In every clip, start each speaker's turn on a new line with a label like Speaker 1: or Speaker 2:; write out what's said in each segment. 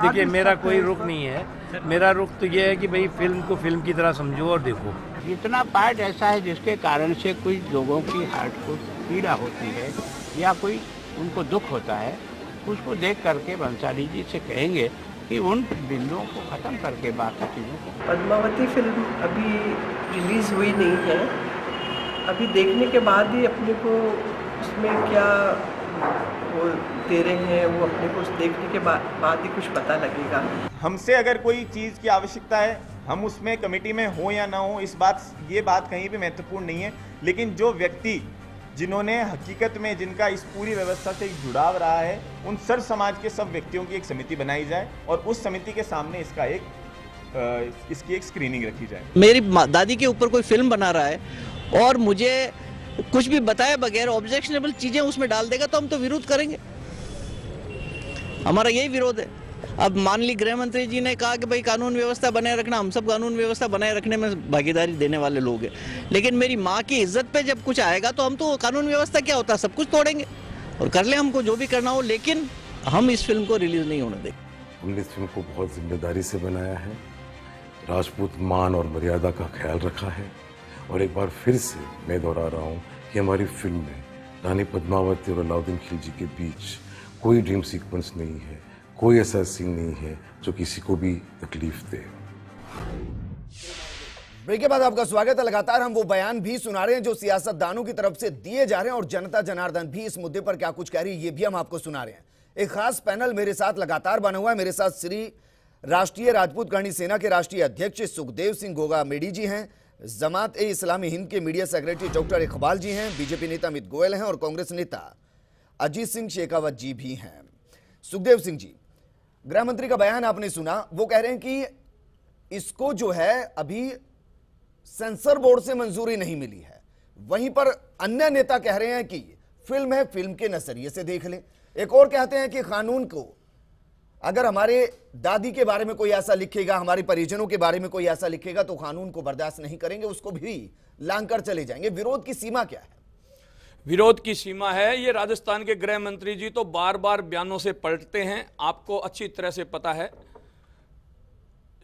Speaker 1: देखिए मेरा कोई रुख नहीं है मेरा रुख तो ये है कि भाई फिल्म को फिल्म की तरह समझो और देखो इतना पार्ट ऐसा है जिसके कारण से कुछ लोगों की हार्ट को पीड़ा होती है या कोई उनको दुख होता है उसको देख करके बंसाली जी से कहेंगे कि उन बिंदुओं को ख़त्म करके बाकी चीज़ों को पद्मावती फिल्म अभी रिलीज़ हुई नहीं है
Speaker 2: अभी देखने के बाद ही अपने को उसमें क्या वो
Speaker 3: दे रहे हैं वो अपने को देखने के बाद ही कुछ पता लगेगा हमसे अगर कोई चीज़ की आवश्यकता है हम उसमें कमेटी में हो या ना हो इस बात ये बात कहीं भी महत्वपूर्ण नहीं है लेकिन जो व्यक्ति जिन्होंने हकीकत में जिनका इस पूरी व्यवस्था से जुड़ाव रहा है उन सर समाज के सब व्यक्तियों की एक समिति बनाई जाए और उस समिति के सामने इसका एक इसकी एक स्क्रीनिंग रखी जाए मेरी दादी के ऊपर कोई फिल्म बना रहा है और मुझे कुछ भी बताए बगैर ऑब्जेक्शनेबल चीजें उसमें डाल देगा तो हम तो विरोध करेंगे हमारा यही विरोध है अब मान ली गृह मंत्री जी ने कहा कि भाई कानून व्यवस्था बनाए रखना हम सब कानून व्यवस्था बनाए रखने में भागीदारी देने वाले लोग हैं लेकिन मेरी माँ की इज्जत पे जब कुछ आएगा तो हम तो कानून व्यवस्था क्या होता सब कुछ तोड़ेंगे और कर ले हमको जो भी करना हो लेकिन
Speaker 2: हम इस फिल्म को रिलीज नहीं होने देंगे हमने इस फिल्म को बहुत जिम्मेदारी से बनाया है राजपूत मान और मर्यादा का ख्याल रखा है और एक बार फिर से मैं दोहरा रहा हूँ कि हमारी फिल्म में रानी पद्मावती और अलाउद्दीन खिलजी के बीच कोई ड्रीम सीक्वेंस नहीं है कोई ऐसा सीन नहीं है जो किसी को भी तकलीफ दे
Speaker 4: ब्रेक के बाद आपका स्वागत है लगातार हम वो बयान भी सुना रहे हैं जो सियासतदानों की तरफ से दिए जा रहे हैं और जनता जनार्दन भी इस मुद्दे पर क्या कुछ कह रही है ये भी हम आपको सुना रहे हैं एक खास पैनल मेरे साथ लगातार बना हुआ है मेरे साथ श्री राष्ट्रीय राजपूत गणी सेना के राष्ट्रीय अध्यक्ष सुखदेव सिंह गोगा मेडी जी हैं जमात ए इस्लामी हिंद के media secretary doctor Iqbal ji हैं बीजेपी नेता अमित गोयल हैं और कांग्रेस नेता अजीत सिंह शेखावत जी भी हैं सुखदेव सिंह जी गृह मंत्री का बयान आपने सुना वो कह रहे हैं कि इसको जो है अभी सेंसर बोर्ड से मंजूरी नहीं मिली है वहीं पर अन्य नेता कह रहे हैं कि फिल्म है फिल्म के नजरिए से देख लें एक और कहते हैं कि कानून को अगर हमारे दादी के बारे में कोई ऐसा लिखेगा हमारे परिजनों के बारे में कोई ऐसा लिखेगा तो कानून को बर्दाश्त नहीं करेंगे उसको भी लांग कर चले
Speaker 1: जाएंगे विरोध की सीमा क्या है विरोध की सीमा है ये राजस्थान के गृह मंत्री जी तो बार बार बयानों से पलटते हैं आपको अच्छी तरह से पता है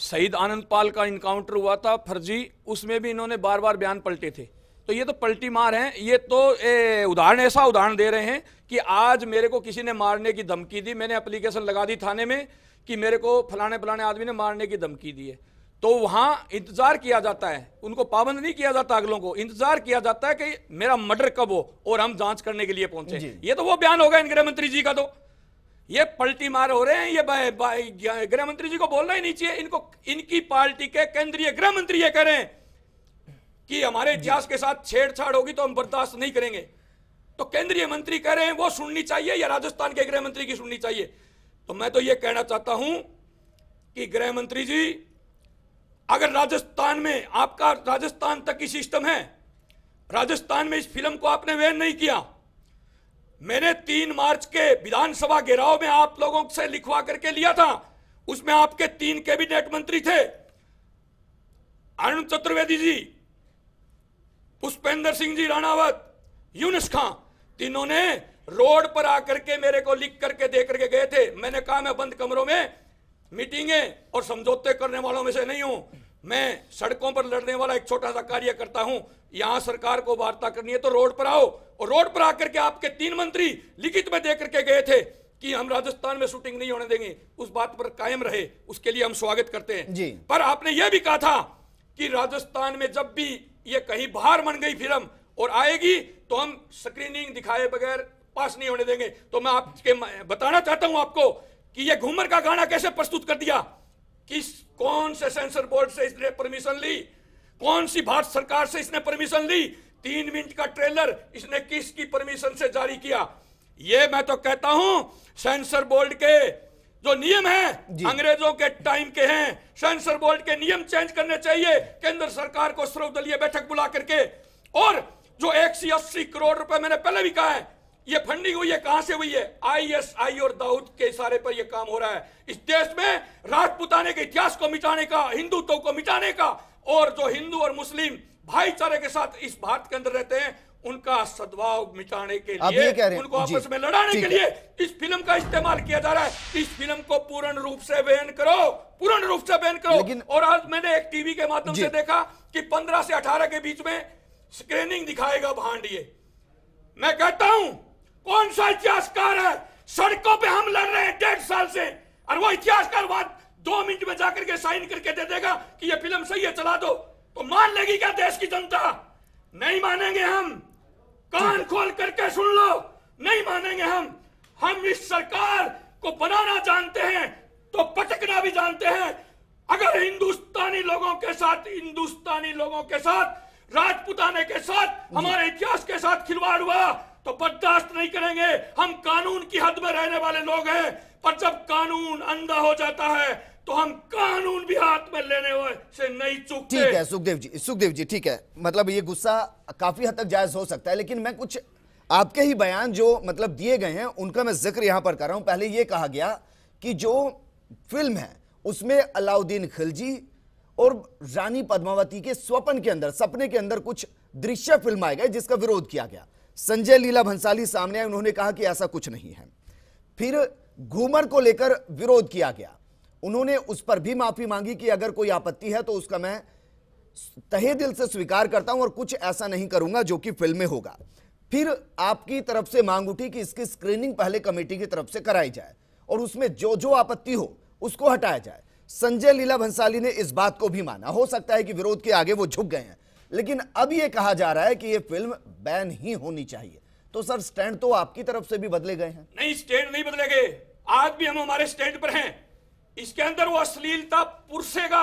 Speaker 1: शहीद आनंद पाल का इनकाउंटर हुआ था फर्जी उसमें भी इन्होंने बार बार बयान पलटे थे तो ये तो पलटी मार हैं ये तो उदाहरण ऐसा उदाहरण दे रहे हैं कि आज मेरे को किसी ने मारने की धमकी दी मैंने अप्लीकेशन लगा दी थाने में कि मेरे को फलाने फलाने आदमी ने मारने की धमकी दी है तो वहाँ इंतज़ार किया जाता है उनको पाबंद नहीं किया जाता अगलों को इंतजार किया जाता है कि मेरा मर्डर कब हो और हम जांच करने के लिए पहुंचे ये तो वो बयान होगा इन गृह मंत्री जी का तो ये पलटी मार हो रहे हैं ये गृह मंत्री जी को बोलना ही नहीं चाहिए इनको इनकी पार्टी के केंद्रीय गृह मंत्री ये कह रहे हैं कि हमारे इतिहास के साथ छेड़छाड़ होगी तो हम बर्दाश्त नहीं करेंगे तो केंद्रीय मंत्री कह रहे हैं वो सुननी चाहिए या राजस्थान के गृह मंत्री की सुननी चाहिए तो मैं तो ये कहना चाहता हूं कि गृह मंत्री जी अगर राजस्थान में आपका राजस्थान तक की सिस्टम है राजस्थान में इस फिल्म को आपने वे नहीं किया मैंने तीन मार्च के विधानसभा घेराव में आप लोगों से लिखवा करके लिया था उसमें आपके तीन कैबिनेट मंत्री थे अरुण चतुर्वेदी जी पुष्पेंद्र सिंह जी राणावत यूनिस खां तीनों ने रोड पर आकर के मेरे को लिख करके दे करके गए थे मैंने कहा मैं बंद कमरों में मीटिंगे और समझौते करने वालों में से नहीं हूं मैं सड़कों पर लड़ने वाला एक छोटा सा कार्य करता हूं यहां सरकार को वार्ता करनी है तो रोड पर आओ और रोड पर आकर के आपके तीन मंत्री लिखित में दे करके गए थे कि हम राजस्थान में शूटिंग नहीं होने देंगे उस बात पर कायम रहे उसके लिए हम स्वागत करते हैं पर आपने यह भी कहा था कि राजस्थान में जब भी ये कहीं बाहर बन गई फिल्म और आएगी तो हम स्क्रीनिंग दिखाए बगैर पास नहीं होने देंगे तो मैं आपके बताना चाहता हूं आपको कि ये घूमर का गाना कैसे प्रस्तुत कर दिया किस कौन से सेंसर बोर्ड से इसने परमिशन ली कौन सी भारत सरकार से इसने परमिशन ली तीन मिनट का ट्रेलर इसने किसकी परमिशन से जारी किया ये मैं तो कहता हूं सेंसर बोर्ड के जो नियम है अंग्रेजों के टाइम के हैं सेंसर बोर्ड के नियम चेंज करने चाहिए केंद्र सरकार को सर्वदलीय बैठक बुला करके और जो एक सी अस्सी करोड़ रुपए मैंने पहले भी कहा है ये फंडिंग हुई है कहां से हुई है आईएसआई और दाऊद के इशारे पर यह काम हो रहा है इस देश में राजपुताने के इतिहास को मिटाने का हिंदुत्व को मिटाने का और जो हिंदू और मुस्लिम भाईचारे के साथ इस भारत के अंदर रहते हैं उनका सद्भाव मिटाने के लिए उनको आपस में लड़ाने के लिए इस फिल्म का इस्तेमाल किया जा रहा है इस फिल्म को पूर्ण रूप से बैन करो पूर्ण रूप से बैन करो और आज मैंने एक टीवी के माध्यम से देखा कि पंद्रह से अठारह के बीच में स्क्रीनिंग दिखाएगा ये मैं कहता हूं कौन सा इतिहासकार है सड़कों पर हम लड़ रहे हैं डेढ़ साल से और वो इतिहासकार बात दो मिनट में जाकर के साइन करके दे देगा कि ये फिल्म सही है चला दो तो मान लेगी क्या देश की जनता नहीं मानेंगे हम कान खोल करके सुन लो नहीं मानेंगे हम हम इस सरकार को बनाना जानते हैं तो पटकना भी जानते हैं अगर हिंदुस्तानी लोगों के साथ हिंदुस्तानी लोगों के साथ राजपुताने के साथ हमारे इतिहास के साथ खिलवाड़ हुआ तो बर्दाश्त नहीं करेंगे हम कानून की हद में रहने वाले लोग हैं पर जब कानून अंधा हो जाता है तो हम कानून भी हाथ में लेने से नहीं चुकते ठीक है
Speaker 4: सुखदेव जी सुखदेव जी ठीक है मतलब ये गुस्सा काफी हद तक जायज हो सकता है लेकिन मैं कुछ आपके ही बयान जो मतलब दिए गए हैं उनका मैं जिक्र यहां पर कर रहा हूं पहले ये कहा गया कि जो फिल्म है उसमें अलाउद्दीन खिलजी और रानी पद्मावती के स्वपन के अंदर सपने के अंदर कुछ दृश्य फिल्म आए गए जिसका विरोध किया गया संजय लीला भंसाली सामने आए उन्होंने कहा कि ऐसा कुछ नहीं है फिर घूमर को लेकर विरोध किया गया उन्होंने उस पर भी माफ़ी मांगी कि अगर कोई आपत्ति है तो उसका मैं तहे दिल से स्वीकार करता हूं और कुछ ऐसा नहीं करूंगा जो कि फिल्म में होगा फिर आपकी तरफ से मांग उठी कि इसकी स्क्रीनिंग पहले कमेटी की तरफ से कराई जाए और उसमें जो जो आपत्ति हो उसको हटाया जाए संजय लीला भंसाली ने इस बात को भी माना हो सकता है कि विरोध के आगे वो झुक गए हैं लेकिन अब ये कहा जा रहा है कि ये फिल्म बैन ही होनी चाहिए तो सर स्टैंड तो आपकी तरफ से भी बदले गए हैं
Speaker 1: नहीं स्टैंड नहीं बदले गए आज भी हम हमारे स्टैंड पर हैं इसके अंदर वो अश्लीलता पुरसेगा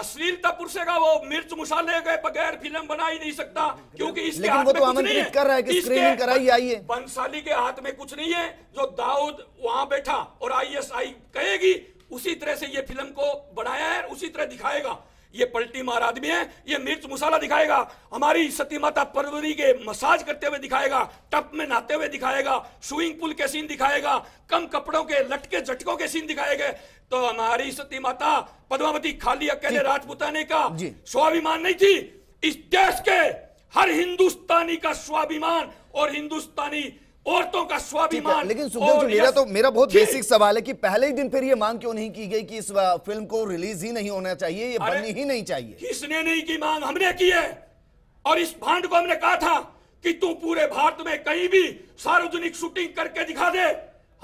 Speaker 1: अश्लीलता पुरसेगा वो मिर्च मसाले गए बगैर फिल्म बना ही नहीं सकता क्योंकि इसके हाथ में तो कुछ नहीं है कर रहा है कि स्क्रीनिंग कराई बंसाली के हाथ में कुछ नहीं है जो दाऊद वहां बैठा और आईएसआई कहेगी उसी तरह से ये फिल्म को बनाया है उसी तरह दिखाएगा ये पलटी मार आदमी है ये मिर्च मसाला दिखाएगा हमारी सती माता परवरी के मसाज करते हुए दिखाएगा टप में नहाते हुए दिखाएगा स्विमिंग पूल के सीन दिखाएगा कम कपड़ों के लटके झटकों के सीन दिखाएंगे तो हमारी सती माता पद्मावती खाली अकेले राजपुताने का स्वाभिमान नहीं थी इस देश के हर हिंदुस्तानी का स्वाभिमान और हिंदुस्तानी औरतों का स्वाभिमान लेकिन सुखदेव जी मेरा तो
Speaker 4: मेरा बहुत बेसिक सवाल है कि पहले ही दिन फिर ये मांग क्यों नहीं की गई कि इस फिल्म को रिलीज ही नहीं होना चाहिए ये बननी ही नहीं चाहिए
Speaker 1: किसने नहीं की मांग हमने की है और इस भांड को हमने कहा था कि तू पूरे भारत में कहीं भी सार्वजनिक शूटिंग करके दिखा दे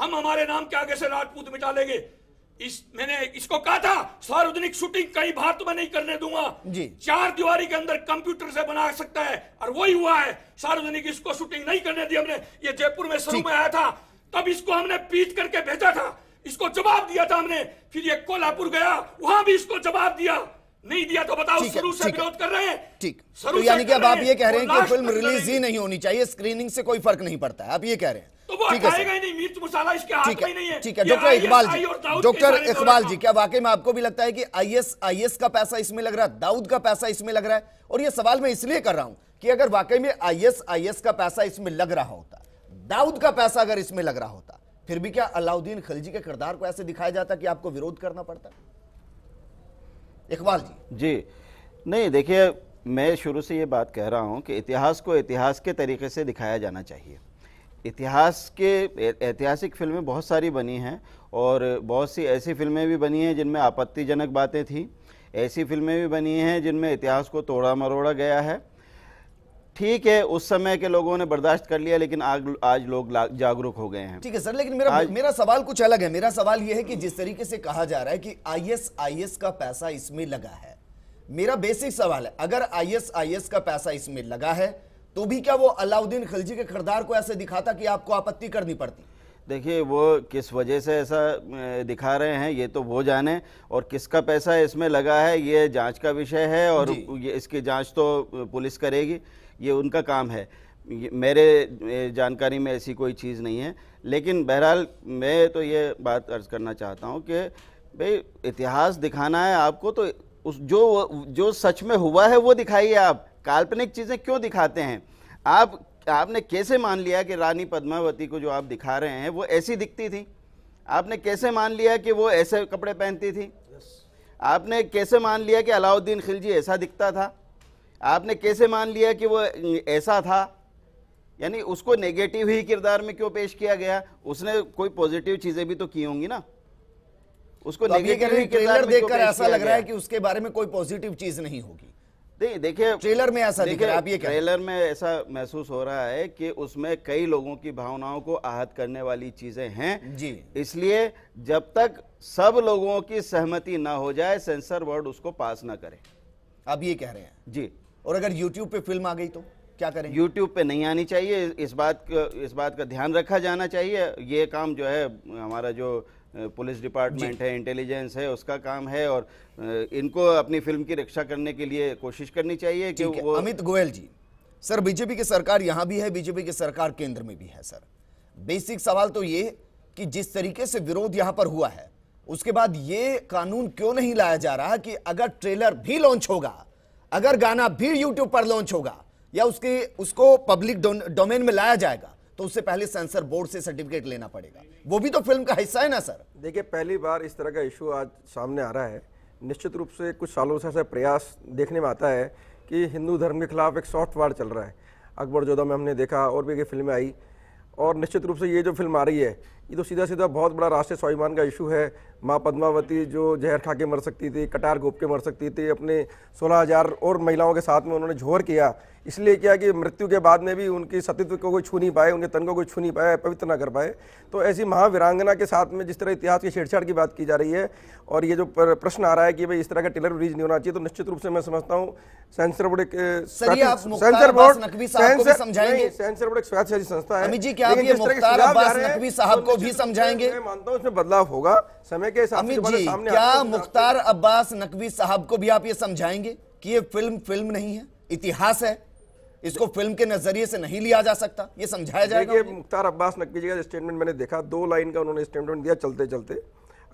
Speaker 1: हम हमारे नाम के आगे से राजपूत मिटा लेंगे इस मैंने इसको कहा था सार्वजनिक शूटिंग कहीं भारत में नहीं करने दूंगा जी चार दीवारी के अंदर कंप्यूटर से बना सकता है और वही हुआ है सार्वजनिक इसको शूटिंग नहीं करने दी हमने ये जयपुर में शुरू में आया था तब इसको हमने पीट करके भेजा था इसको जवाब दिया था हमने फिर ये कोल्हापुर गया वहां भी इसको जवाब दिया नहीं दिया तो बताओ शुरू से विरोध कर रहे हैं ठीक तो यानी कि अब आप ये कह रहे हैं कि फिल्म रिलीज
Speaker 4: ही नहीं होनी चाहिए स्क्रीनिंग से कोई फर्क नहीं पड़ता है आप ये कह रहे हैं
Speaker 1: तो ठीक है ठीक है ठीक है डॉक्टर इकबाल जी डॉक्टर इकबाल जी
Speaker 4: क्या वाकई में आपको भी लगता है कि आई एस आई एस का पैसा इसमें लग रहा है दाऊद का पैसा इसमें लग रहा है और ये सवाल मैं इसलिए कर रहा हूं कि अगर वाकई में आई एस आई एस का पैसा इसमें लग रहा होता दाऊद का पैसा अगर इसमें लग रहा होता फिर भी क्या अलाउद्दीन खिलजी के किरदार को ऐसे दिखाया जाता कि आपको विरोध करना पड़ता
Speaker 3: इकबाल जी जी नहीं देखिए मैं शुरू से ये बात कह रहा हूं कि इतिहास को इतिहास के तरीके से दिखाया जाना चाहिए इतिहास के ऐतिहासिक फिल्में बहुत सारी बनी हैं और बहुत सी ऐसी फिल्में भी बनी हैं जिनमें आपत्तिजनक बातें थी ऐसी फिल्में भी बनी हैं जिनमें इतिहास को तोड़ा मरोड़ा गया है ठीक है उस समय के लोगों ने बर्दाश्त कर लिया लेकिन आग, आज लोग जागरूक हो गए हैं
Speaker 4: ठीक है सर लेकिन मेरा आज... मेरा सवाल कुछ अलग है मेरा सवाल यह है कि जिस तरीके से कहा जा रहा है कि आई एस का पैसा इसमें लगा है मेरा बेसिक सवाल है अगर आई एस का पैसा इसमें लगा है तो भी क्या वो अलाउद्दीन खिलजी के किरदार को ऐसे दिखाता कि आपको आपत्ति करनी पड़ती
Speaker 3: देखिए वो किस वजह से ऐसा दिखा रहे हैं ये तो वो जाने और किसका पैसा इसमें लगा है ये जांच का विषय है और ये इसकी जांच तो पुलिस करेगी ये उनका काम है मेरे जानकारी में ऐसी कोई चीज़ नहीं है लेकिन बहरहाल मैं तो ये बात अर्ज़ करना चाहता हूँ कि भाई इतिहास दिखाना है आपको तो उस जो जो सच में हुआ है वो दिखाइए आप काल्पनिक चीज़ें क्यों दिखाते हैं आप आपने कैसे मान लिया कि रानी पद्मावती को जो आप दिखा रहे हैं वो ऐसी दिखती थी आपने कैसे मान लिया कि वो ऐसे कपड़े पहनती थी आपने कैसे मान लिया कि अलाउद्दीन खिलजी ऐसा दिखता था आपने कैसे मान लिया कि वो ऐसा था यानी उसको नेगेटिव ही किरदार में क्यों पेश किया गया उसने कोई पॉजिटिव चीज़ें भी तो की होंगी ना उसको तो नेगेटिव किरदार देखकर ऐसा लग रहा है
Speaker 4: कि उसके बारे में कोई पॉजिटिव चीज़ नहीं होगी नहीं देखिए ट्रेलर में ऐसा देखिए आप ये ट्रेलर
Speaker 3: में ऐसा महसूस हो रहा है कि उसमें कई लोगों की भावनाओं को आहत करने वाली चीजें हैं जी इसलिए जब तक सब लोगों की सहमति ना हो जाए सेंसर बोर्ड उसको पास ना करे आप ये कह रहे हैं जी
Speaker 4: और अगर YouTube पे फिल्म आ गई तो क्या करें
Speaker 3: YouTube पे नहीं आनी चाहिए इस बात का इस बात का ध्यान रखा जाना चाहिए ये काम जो है हमारा जो पुलिस डिपार्टमेंट है इंटेलिजेंस है उसका काम है और इनको अपनी फिल्म की रक्षा करने के लिए कोशिश करनी चाहिए कि वो
Speaker 4: अमित गोयल जी सर बीजेपी की सरकार यहां भी है बीजेपी की सरकार केंद्र में भी है सर बेसिक सवाल तो ये कि जिस तरीके से विरोध यहां पर हुआ है उसके बाद ये कानून क्यों नहीं लाया जा रहा कि अगर ट्रेलर भी लॉन्च होगा अगर गाना भी यूट्यूब पर लॉन्च होगा या उसके उसको पब्लिक डोमेन में लाया जाएगा तो उससे पहले सेंसर बोर्ड से सर्टिफिकेट लेना पड़ेगा
Speaker 2: वो भी तो फिल्म का हिस्सा है ना सर देखिए पहली बार इस तरह का इशू आज सामने आ रहा है निश्चित रूप से कुछ सालों से ऐसा प्रयास देखने में आता है कि हिंदू धर्म के खिलाफ एक सॉफ्ट वार चल रहा है अकबर जोधा में हमने देखा और भी ये फिल्में आई और निश्चित रूप से ये जो फिल्म आ रही है ये तो सीधा सीधा बहुत बड़ा राष्ट्रीय स्वाभिमान का इशू है माँ पद्मावती जो जहर खा के मर सकती थी कटार घोप के मर सकती थी अपने 16000 और महिलाओं के साथ में उन्होंने झोर किया इसलिए किया कि मृत्यु के बाद में भी उनकी सतीत्व को कोई छू नहीं पाए उनके तन को कोई छू नहीं पाए पवित्र ना कर पाए तो ऐसी महावीरांगना के साथ में जिस तरह इतिहास की छेड़छाड़ की बात की जा रही है और ये जो प्रश्न आ रहा है कि भाई इस तरह का टेलर ब्रिज नहीं होना चाहिए तो निश्चित रूप से मैं समझता हूँ सेंसर बोर्ड एक सेंसर बोर्ड सेंसर बोर्ड एक स्वास्थ्य संस्था है भी समझाएंगे मानता हूँ इसमें बदलाव होगा समय के हिसाब से क्या मुख्तार अब्बास
Speaker 4: नकवी साहब को भी आप ये समझाएंगे कि ये फिल्म फिल्म नहीं है इतिहास है इसको फिल्म के नजरिए से नहीं लिया जा सकता ये समझाया जाएगा
Speaker 2: मुख्तार अब्बास नकवी जी का स्टेटमेंट मैंने देखा दो लाइन का उन्होंने स्टेटमेंट दिया चलते चलते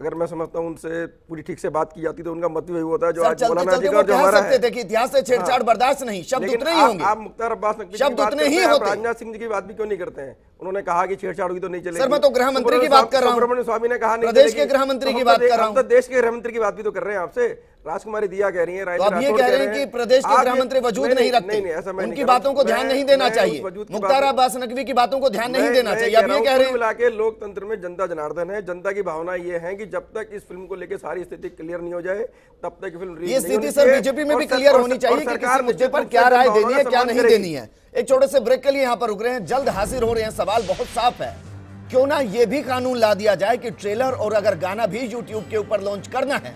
Speaker 2: अगर मैं समझता हूँ उनसे पूरी ठीक से बात की जाती तो उनका मत मतलब भी होता है जो आज मौलाना जी का जो हमारा है
Speaker 4: इतिहास से छेड़छाड़ हाँ। बर्दाश्त नहीं शब्द उतने ही होंगे आप मुख्तार
Speaker 2: अब्बास नकवी शब्द उतने ही होते राजनाथ सिंह जी की बात भी क्यों नहीं करते हैं उन्होंने कहा कि छेड़छाड़ होगी तो नहीं चलेगी सर मैं तो गृह मंत्री तो की बात कर रहा हूँ सुब्रमण्य स्वामी ने कहा प्रदेश के गृह मंत्री की बात कर रहा हूं तो तो देश के गृह मंत्री की बात भी तो कर रहे हैं आपसे राजकुमारी दिया कह रही है तो अब ये कह रहे हैं कि प्रदेश के गृह मंत्री वजूद नहीं, नहीं रखते नहीं, नहीं, ऐसा उनकी बातों को ध्यान नहीं देना चाहिए मुख्तार अब्बास नकवी की बातों को ध्यान नहीं देना चाहिए अब ये कह रहे हैं मिला के लोकतंत्र में जनता जनार्दन है जनता की भावना ये है कि जब तक इस फिल्म को लेकर सारी स्थिति क्लियर नहीं हो जाए तब तक फिल्म ये स्थिति सर बीजेपी में भी क्लियर होनी चाहिए कि किसी मुद्दे पर क्या राय देनी है क्या तो नहीं देनी
Speaker 4: है एक छोटे से ब्रेक के लिए यहाँ पर रुक रहे हैं जल्द हाजिर हो रहे हैं सवाल बहुत साफ है क्यों ना यह भी कानून ला दिया जाए कि ट्रेलर और अगर गाना भी यूट्यूब के ऊपर लॉन्च करना है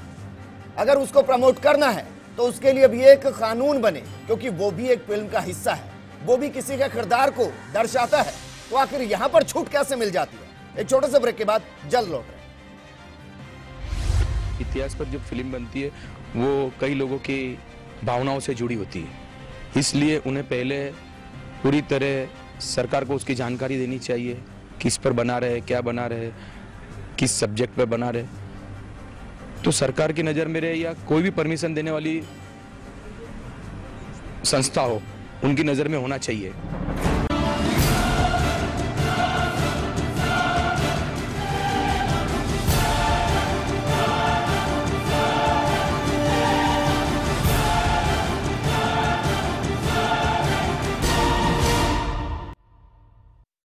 Speaker 4: अगर उसको प्रमोट करना है तो उसके लिए भी एक कानून बने क्योंकि वो भी एक फिल्म का हिस्सा है वो भी किसी के किरदार को दर्शाता है तो आखिर यहां पर छूट कैसे मिल जाती है एक छोटे से ब्रेक के बाद जल्द लौट
Speaker 2: इतिहास पर जो फिल्म बनती है वो कई लोगों की भावनाओं से जुड़ी होती है इसलिए उन्हें पहले पूरी तरह सरकार को उसकी जानकारी देनी चाहिए किस पर बना रहे क्या बना रहे किस सब्जेक्ट पर बना रहे तो सरकार की नज़र में रहे या कोई भी परमिशन देने वाली संस्था हो उनकी नज़र में होना चाहिए